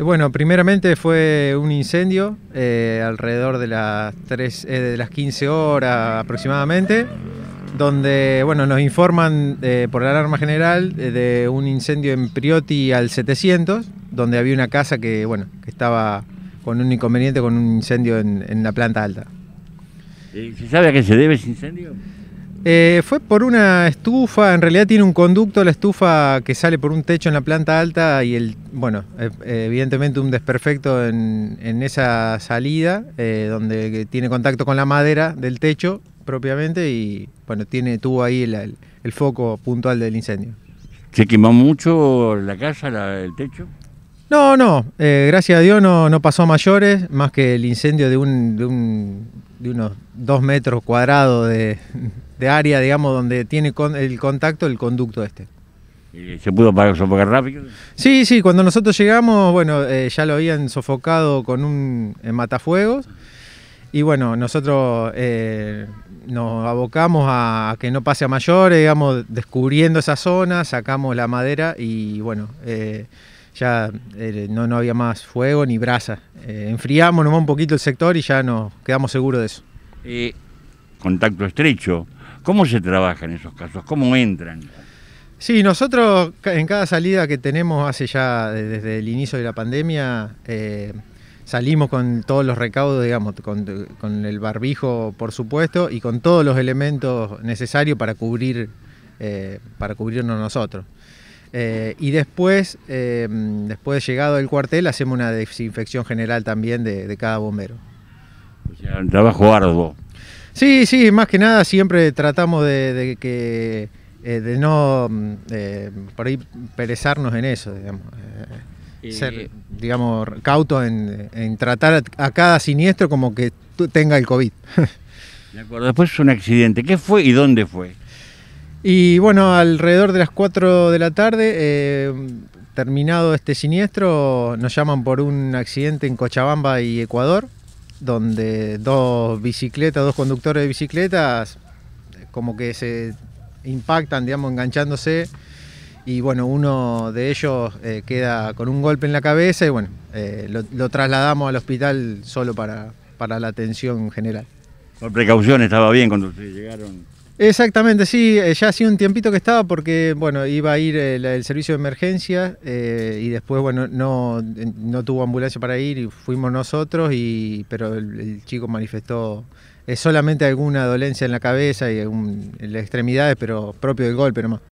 Eh, bueno, primeramente fue un incendio eh, alrededor de las, eh, de las 15 horas aproximadamente, donde bueno, nos informan por la alarma general de un incendio en Prioti al 700, donde había una casa que, bueno, que estaba con un inconveniente con un incendio en, en la planta alta. ¿Se sabe a qué se debe ese incendio? Eh, fue por una estufa, en realidad tiene un conducto la estufa que sale por un techo en la planta alta y el, bueno, e, evidentemente un desperfecto en, esa salida, eh, donde tiene contacto con la madera del techo propiamente y bueno, tiene, tuvo ahí el, foco puntual del incendio. ¿Se quemó mucho la casa, el techo? No, no, eh, gracias a Dios no, no pasó a mayores, más que el incendio de un de unos dos metros cuadrados de, de, área, digamos, donde tiene el contacto el conducto este. se pudo sofocar rápido? Sí, sí, cuando nosotros llegamos, bueno, eh, ya lo habían sofocado con un matafuegos. Y bueno, nosotros eh, nos abocamos a, que no pase a mayores, digamos, descubriendo esa zona, sacamos la madera y bueno, eh, ya eh, no, no, había más fuego ni brasa. Eh, enfriamos un poquito el sector y ya nos quedamos seguros de eso. contacto estrecho, ¿cómo se trabaja en esos casos? ¿Cómo entran? Sí, nosotros en cada salida que tenemos hace ya desde el inicio de la pandemia, eh, salimos con todos los recaudos, digamos, con, el barbijo, por supuesto, y con todos los elementos necesarios para cubrir, para cubrirnos nosotros. Eh, y después, em, después de llegado al cuartel, hacemos una desinfección general también de, cada bombero. O sea, un trabajo arduo. Sí, sí, más que nada siempre tratamos de, que eh, de no mm, perezarnos en eso, digamos. Eh, ser, digamos, cautos en, en, tratar a cada siniestro como que tenga el COVID. De acuerdo, después es un accidente. ¿Qué fue y dónde fue? Y bueno, alrededor de las 4 de la tarde, eh, terminado este siniestro, nos llaman por un accidente en Cochabamba y Ecuador, donde dos bicicletas, dos conductores de bicicletas, como que se impactan, digamos, enganchándose. Y bueno, uno de ellos eh, queda con un golpe en la cabeza y bueno, eh, lo, trasladamos al hospital solo para, para la atención general. Por precaución estaba bien cuando llegaron. Exactamente, sí, eh, ya sido un tiempito que estaba porque, bueno, iba a ir eh, el, servicio de emergencia eh, y después, bueno, no, no tuvo ambulancia para ir y fuimos nosotros, y, pero el, chico manifestó solamente alguna dolencia en la cabeza y en las extremidades, pero propio del golpe nomás.